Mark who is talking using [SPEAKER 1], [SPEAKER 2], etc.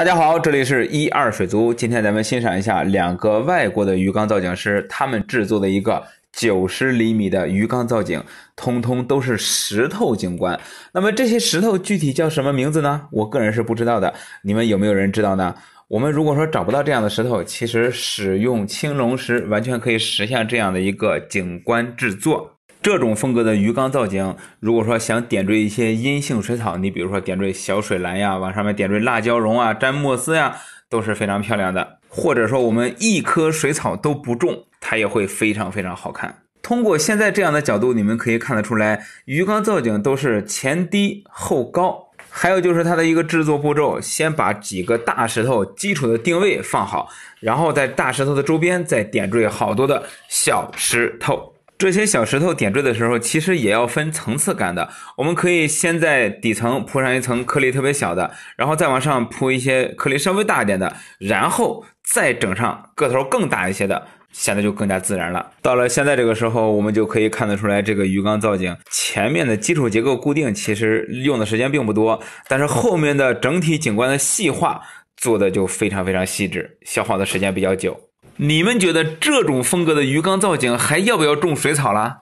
[SPEAKER 1] 大家好，这里是一二水族。今天咱们欣赏一下两个外国的鱼缸造景师他们制作的一个九十厘米的鱼缸造景，通通都是石头景观。那么这些石头具体叫什么名字呢？我个人是不知道的。你们有没有人知道呢？我们如果说找不到这样的石头，其实使用青龙石完全可以实现这样的一个景观制作。这种风格的鱼缸造景，如果说想点缀一些阴性水草，你比如说点缀小水兰呀，往上面点缀辣椒绒啊、詹莫斯呀，都是非常漂亮的。或者说我们一颗水草都不种，它也会非常非常好看。通过现在这样的角度，你们可以看得出来，鱼缸造景都是前低后高。还有就是它的一个制作步骤，先把几个大石头基础的定位放好，然后在大石头的周边再点缀好多的小石头。这些小石头点缀的时候，其实也要分层次感的。我们可以先在底层铺上一层颗粒特别小的，然后再往上铺一些颗粒稍微大一点的，然后再整上个头更大一些的，显得就更加自然了。到了现在这个时候，我们就可以看得出来，这个鱼缸造景前面的基础结构固定，其实用的时间并不多，但是后面的整体景观的细化做的就非常非常细致，消耗的时间比较久。你们觉得这种风格的鱼缸造景还要不要种水草了？